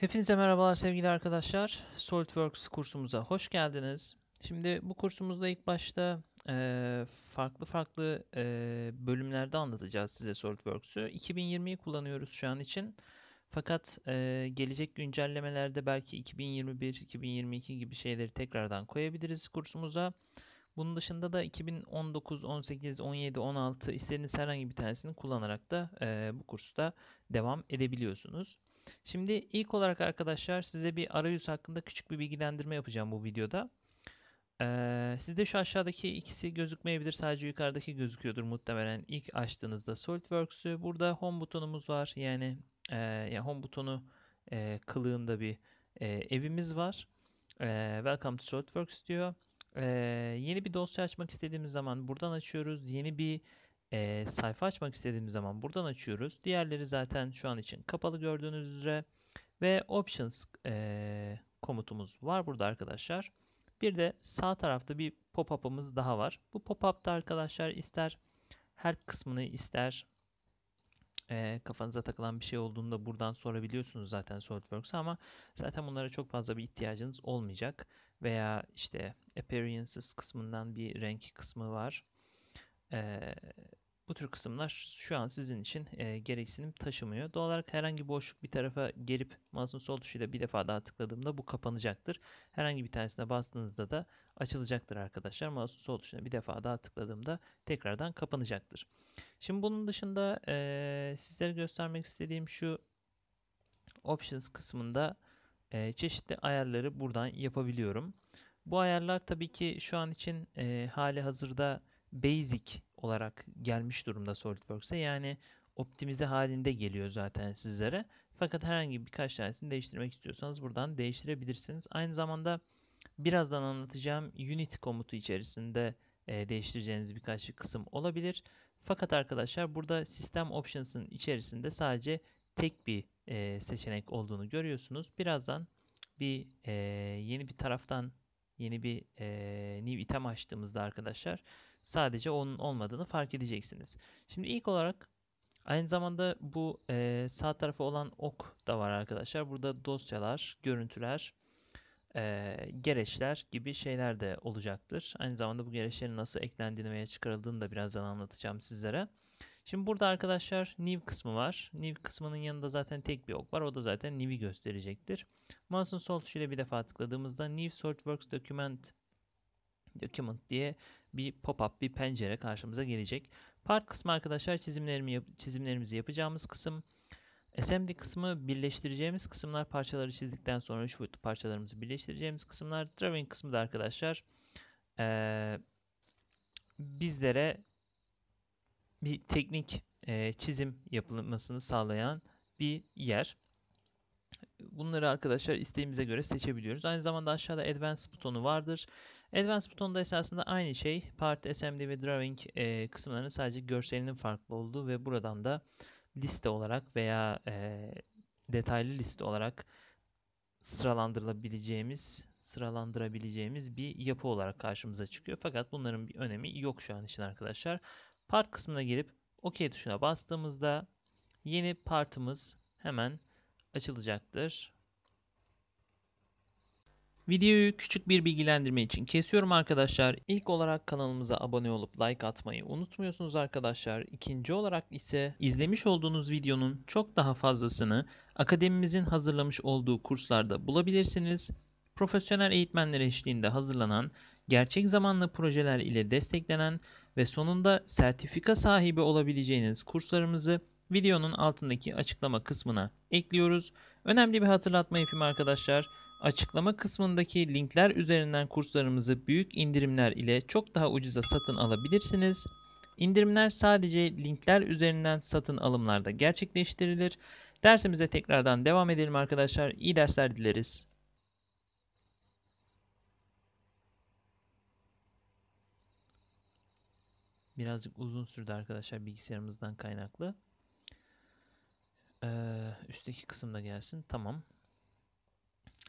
Hepinize merhabalar sevgili arkadaşlar. SolidWorks kursumuza hoş geldiniz. Şimdi bu kursumuzda ilk başta e, farklı farklı e, bölümlerde anlatacağız size SolidWorks'ü. 2020'yi kullanıyoruz şu an için. Fakat e, gelecek güncellemelerde belki 2021, 2022 gibi şeyleri tekrardan koyabiliriz kursumuza. Bunun dışında da 2019, 18, 17, 16 istediğiniz herhangi bir tanesini kullanarak da e, bu kursta devam edebiliyorsunuz. Şimdi ilk olarak arkadaşlar size bir arayüz hakkında küçük bir bilgilendirme yapacağım bu videoda. Ee, sizde şu aşağıdaki ikisi gözükmeyebilir. Sadece yukarıdaki gözüküyordur muhtemelen. ilk açtığınızda SolidWorks'ü. Burada Home butonumuz var. Yani, e, yani Home butonu e, kılığında bir e, evimiz var. E, Welcome to SolidWorks diyor. E, yeni bir dosya açmak istediğimiz zaman buradan açıyoruz. Yeni bir e, sayfa açmak istediğimiz zaman buradan açıyoruz. Diğerleri zaten şu an için kapalı gördüğünüz üzere. Ve options e, komutumuz var burada arkadaşlar. Bir de sağ tarafta bir pop-up'ımız daha var. Bu pop-up'ta arkadaşlar ister her kısmını ister e, kafanıza takılan bir şey olduğunda buradan sorabiliyorsunuz zaten SolidWorks'a ama zaten bunlara çok fazla bir ihtiyacınız olmayacak. Veya işte Appearances kısmından bir renk kısmı var. E, bu tür kısımlar şu an sizin için e, gereksinim taşımıyor. Doğal olarak herhangi boşluk bir tarafa gelip mouse'un sol tuşuyla bir defa daha tıkladığımda bu kapanacaktır. Herhangi bir tanesine bastığınızda da açılacaktır arkadaşlar. Mouse'un sol tuşuna bir defa daha tıkladığımda tekrardan kapanacaktır. Şimdi bunun dışında e, sizlere göstermek istediğim şu Options kısmında e, çeşitli ayarları buradan yapabiliyorum. Bu ayarlar tabii ki şu an için e, hali hazırda basic olarak gelmiş durumda SolidWorks'a. Yani optimize halinde geliyor zaten sizlere. Fakat herhangi birkaç tanesini değiştirmek istiyorsanız buradan değiştirebilirsiniz. Aynı zamanda birazdan anlatacağım unit komutu içerisinde e, değiştireceğiniz birkaç bir kısım olabilir. Fakat arkadaşlar burada sistem options'ın içerisinde sadece tek bir e, seçenek olduğunu görüyorsunuz. Birazdan bir e, yeni bir taraftan yeni bir e, new item açtığımızda arkadaşlar sadece onun olmadığını fark edeceksiniz. Şimdi ilk olarak aynı zamanda bu e, sağ tarafı olan ok da var arkadaşlar. Burada dosyalar, görüntüler, e, gereçler gibi şeyler de olacaktır. Aynı zamanda bu gereçlerin nasıl eklendiğini veya çıkarıldığını da birazdan anlatacağım sizlere. Şimdi burada arkadaşlar new kısmı var. New kısmının yanında zaten tek bir ok var. O da zaten new'i gösterecektir. Mouse'un sol tuşuyla bir defa tıkladığımızda new SolidWorks document document diye bir pop-up, bir pencere karşımıza gelecek. Part kısmı arkadaşlar çizimlerimi, çizimlerimizi yapacağımız kısım. SMD kısmı birleştireceğimiz kısımlar parçaları çizdikten sonra 3 boyutlu parçalarımızı birleştireceğimiz kısımlar. Drawing kısmı da arkadaşlar ee, bizlere bir teknik e, çizim yapılmasını sağlayan bir yer. Bunları arkadaşlar isteğimize göre seçebiliyoruz. Aynı zamanda aşağıda Advanced butonu vardır. Advanced butonunda esasında aynı şey. Part, SMD ve Drawing e, kısımlarının sadece görselinin farklı olduğu ve buradan da liste olarak veya e, detaylı liste olarak sıralandırılabileceğimiz, sıralandırabileceğimiz bir yapı olarak karşımıza çıkıyor. Fakat bunların bir önemi yok şu an için arkadaşlar. Part kısmına girip OK tuşuna bastığımızda yeni partımız hemen açılacaktır. Videoyu küçük bir bilgilendirme için kesiyorum arkadaşlar. İlk olarak kanalımıza abone olup like atmayı unutmuyorsunuz arkadaşlar. İkinci olarak ise izlemiş olduğunuz videonun çok daha fazlasını akademimizin hazırlamış olduğu kurslarda bulabilirsiniz. Profesyonel eğitmenler eşliğinde hazırlanan, gerçek zamanlı projeler ile desteklenen ve sonunda sertifika sahibi olabileceğiniz kurslarımızı videonun altındaki açıklama kısmına ekliyoruz. Önemli bir hatırlatma yapayım arkadaşlar. Açıklama kısmındaki linkler üzerinden kurslarımızı büyük indirimler ile çok daha ucuza satın alabilirsiniz. İndirimler sadece linkler üzerinden satın alımlarda gerçekleştirilir. Dersimize tekrardan devam edelim arkadaşlar. İyi dersler dileriz. birazcık uzun sürdü arkadaşlar bilgisayarımızdan kaynaklı. Ee, üstteki kısımda gelsin. Tamam.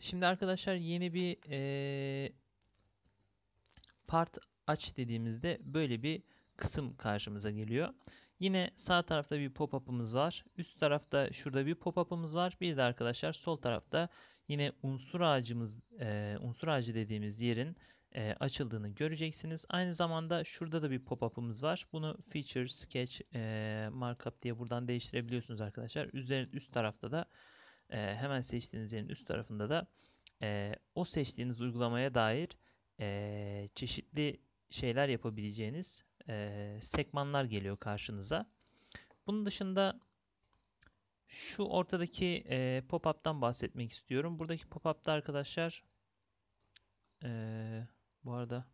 Şimdi arkadaşlar yeni bir e, part aç dediğimizde böyle bir kısım karşımıza geliyor. Yine sağ tarafta bir pop-up'ımız var. Üst tarafta şurada bir pop-up'ımız var. Bir de arkadaşlar sol tarafta yine unsur ağacımız, e, unsur ağacı dediğimiz yerin e, açıldığını göreceksiniz. Aynı zamanda şurada da bir pop-up'ımız var. Bunu Feature Sketch e, Markup diye buradan değiştirebiliyorsunuz arkadaşlar. Üzerin, üst tarafta da e, hemen seçtiğiniz yerin üst tarafında da e, o seçtiğiniz uygulamaya dair e, çeşitli şeyler yapabileceğiniz e, sekmanlar geliyor karşınıza. Bunun dışında şu ortadaki e, pop-up'tan bahsetmek istiyorum. Buradaki pop-up'ta arkadaşlar... E, bu arada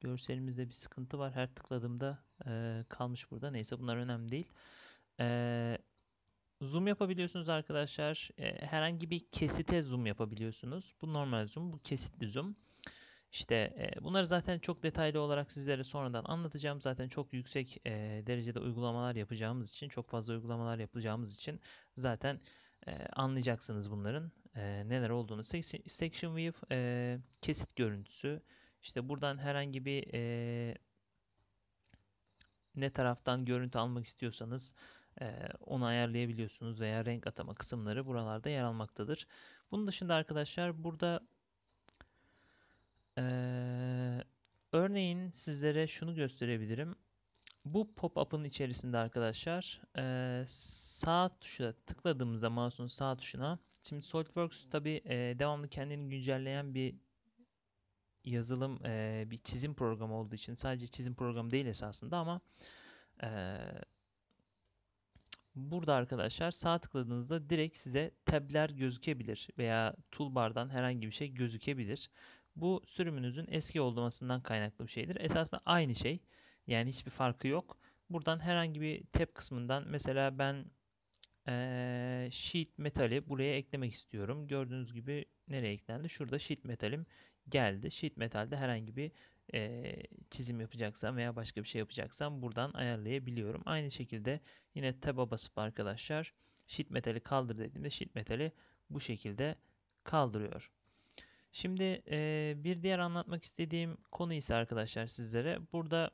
görselimizde bir sıkıntı var. Her tıkladığımda e, kalmış burada. Neyse bunlar önemli değil. E, zoom yapabiliyorsunuz arkadaşlar. E, herhangi bir kesite zoom yapabiliyorsunuz. Bu normal zoom, bu kesitli zoom. İşte e, bunları zaten çok detaylı olarak sizlere sonradan anlatacağım. Zaten çok yüksek e, derecede uygulamalar yapacağımız için, çok fazla uygulamalar yapacağımız için zaten e, anlayacaksınız bunların e, neler olduğunu. Section View e, kesit görüntüsü, işte buradan herhangi bir e, ne taraftan görüntü almak istiyorsanız e, onu ayarlayabiliyorsunuz veya renk atama kısımları buralarda yer almaktadır. Bunun dışında arkadaşlar burada e, örneğin sizlere şunu gösterebilirim. Bu pop-up'ın içerisinde arkadaşlar e, sağ tuşa tıkladığımızda mouse'un sağ tuşuna şimdi SolidWorks tabi e, devamlı kendini güncelleyen bir yazılım e, bir çizim programı olduğu için sadece çizim programı değil esasında ama e, burada arkadaşlar sağ tıkladığınızda direkt size tabler gözükebilir veya toolbar'dan herhangi bir şey gözükebilir. Bu sürümünüzün eski olmasından kaynaklı bir şeydir. Esasında aynı şey. Yani hiçbir farkı yok. Buradan herhangi bir tab kısmından mesela ben ee, sheet metali buraya eklemek istiyorum. Gördüğünüz gibi nereye eklendi? Şurada sheet metalim geldi. Sheet metalde herhangi bir e, çizim yapacaksam veya başka bir şey yapacaksam buradan ayarlayabiliyorum. Aynı şekilde yine tab'a basıp arkadaşlar sheet metali kaldır dediğimde sheet metali bu şekilde kaldırıyor. Şimdi e, bir diğer anlatmak istediğim konu ise arkadaşlar sizlere burada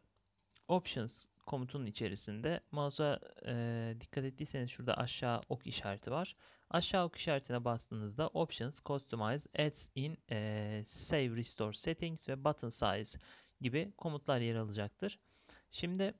options komutunun içerisinde mouse'a e, dikkat ettiyseniz şurada aşağı ok işareti var. Aşağı ok işaretine bastığınızda Options, Customize, Ads in, e, Save, Restore Settings ve Button Size gibi komutlar yer alacaktır. Şimdi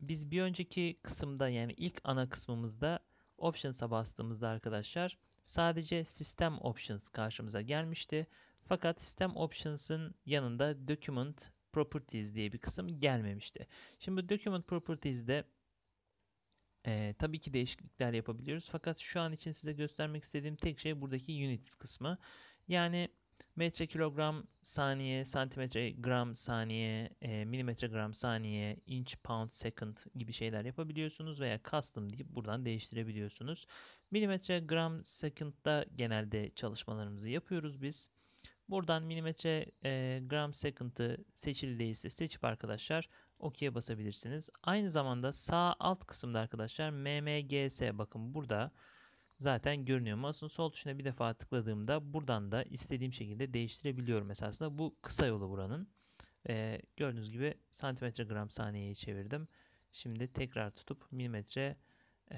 biz bir önceki kısımda yani ilk ana kısmımızda Options'a bastığımızda arkadaşlar sadece System Options karşımıza gelmişti. Fakat System Options'ın yanında Document Properties diye bir kısım gelmemişti. Şimdi Document Properties'de e, tabii ki değişiklikler yapabiliyoruz. Fakat şu an için size göstermek istediğim tek şey buradaki units kısmı. Yani metre kilogram saniye, santimetre gram saniye, e, milimetre gram saniye, inch pound second gibi şeyler yapabiliyorsunuz veya custom deyip buradan değiştirebiliyorsunuz. Milimetre gram second'da genelde çalışmalarımızı yapıyoruz biz. Buradan milimetre e, gram second'ı seçildiyse seçip arkadaşlar OK'ye basabilirsiniz. Aynı zamanda sağ alt kısımda arkadaşlar MMGS bakın burada zaten görünüyor. Mouse'un sol tuşuna bir defa tıkladığımda buradan da istediğim şekilde değiştirebiliyorum esasında. Bu kısa yolu buranın. Ee, gördüğünüz gibi santimetre gram saniyeye çevirdim. Şimdi tekrar tutup milimetre e,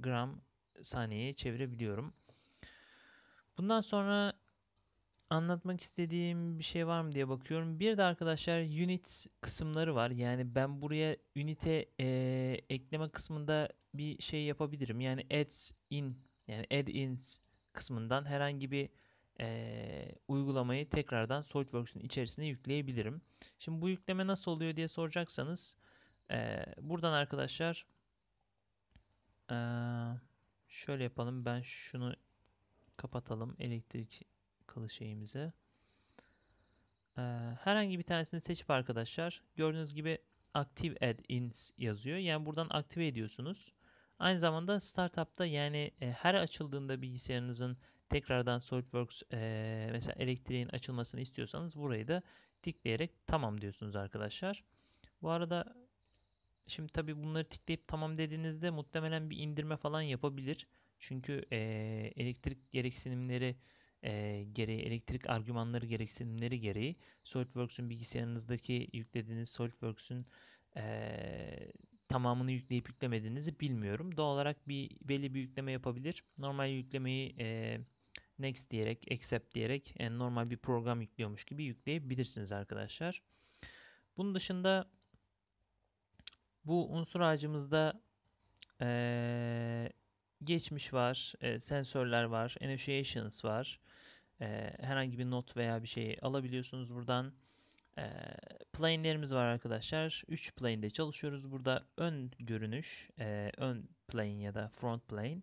gram saniyeye çevirebiliyorum. Bundan sonra anlatmak istediğim bir şey var mı diye bakıyorum. Bir de arkadaşlar unit kısımları var. Yani ben buraya unit'e e, ekleme kısmında bir şey yapabilirim. Yani add in yani add ins kısmından herhangi bir e, uygulamayı tekrardan SolidWorks'un içerisine yükleyebilirim. Şimdi bu yükleme nasıl oluyor diye soracaksanız e, buradan arkadaşlar e, şöyle yapalım. Ben şunu kapatalım. Elektrik kılıç şeyimizi. Ee, herhangi bir tanesini seçip arkadaşlar gördüğünüz gibi Active Add-ins yazıyor. Yani buradan aktive ediyorsunuz. Aynı zamanda startup'ta yani e, her açıldığında bilgisayarınızın tekrardan SolidWorks e, mesela elektriğin açılmasını istiyorsanız burayı da tıklayarak tamam diyorsunuz arkadaşlar. Bu arada şimdi tabi bunları tıklayıp tamam dediğinizde muhtemelen bir indirme falan yapabilir. Çünkü e, elektrik gereksinimleri e, gereği elektrik argümanları gereksinimleri gereği SolidWorks'un bilgisayarınızdaki yüklediğiniz SolidWorks'un e, tamamını yükleyip yüklemediğinizi bilmiyorum. Doğal olarak bir belli bir yükleme yapabilir. Normal yüklemeyi e, next diyerek, accept diyerek yani normal bir program yüklüyormuş gibi yükleyebilirsiniz arkadaşlar. Bunun dışında bu unsur ağacımızda e, geçmiş var, e, sensörler var, annotations var, e, herhangi bir not veya bir şey alabiliyorsunuz buradan. E, plane'lerimiz var arkadaşlar. 3 plane'de çalışıyoruz. Burada ön görünüş, e, ön plane ya da front plane,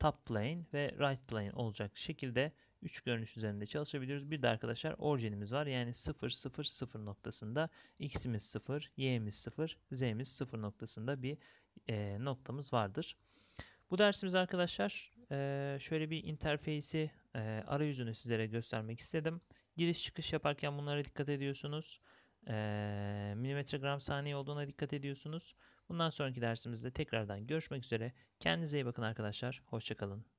top plane ve right plane olacak şekilde 3 görünüş üzerinde çalışabiliyoruz. Bir de arkadaşlar orijinimiz var. Yani 0 0 0 noktasında x'imiz 0, y'miz 0, z'miz 0 noktasında bir e, noktamız vardır. Bu dersimiz arkadaşlar şöyle bir interfeysi arayüzünü sizlere göstermek istedim. Giriş çıkış yaparken bunlara dikkat ediyorsunuz. milimetre gram saniye olduğuna dikkat ediyorsunuz. Bundan sonraki dersimizde tekrardan görüşmek üzere. Kendinize iyi bakın arkadaşlar. Hoşçakalın.